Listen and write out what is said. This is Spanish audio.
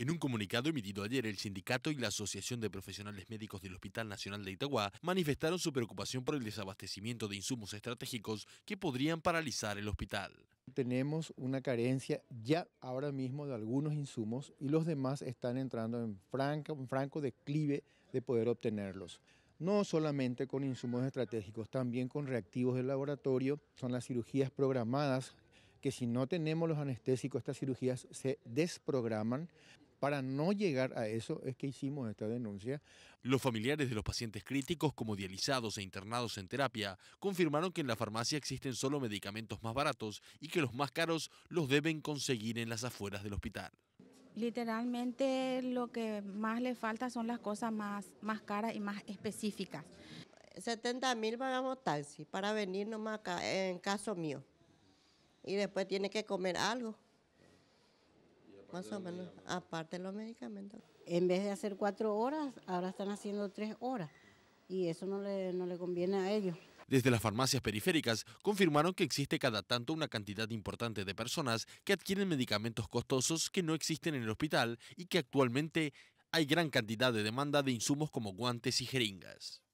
En un comunicado emitido ayer, el sindicato y la Asociación de Profesionales Médicos del Hospital Nacional de Itagua manifestaron su preocupación por el desabastecimiento de insumos estratégicos que podrían paralizar el hospital. Tenemos una carencia ya ahora mismo de algunos insumos y los demás están entrando en franco, franco declive de poder obtenerlos no solamente con insumos estratégicos, también con reactivos del laboratorio, son las cirugías programadas, que si no tenemos los anestésicos, estas cirugías se desprograman. Para no llegar a eso es que hicimos esta denuncia. Los familiares de los pacientes críticos como dializados e internados en terapia confirmaron que en la farmacia existen solo medicamentos más baratos y que los más caros los deben conseguir en las afueras del hospital. Literalmente lo que más le falta son las cosas más, caras y más específicas. 70 mil pagamos taxi para venir nomás en caso mío. Y después tiene que comer algo o menos, aparte de los medicamentos. En vez de hacer cuatro horas, ahora están haciendo tres horas y eso no le, no le conviene a ellos. Desde las farmacias periféricas confirmaron que existe cada tanto una cantidad importante de personas que adquieren medicamentos costosos que no existen en el hospital y que actualmente hay gran cantidad de demanda de insumos como guantes y jeringas.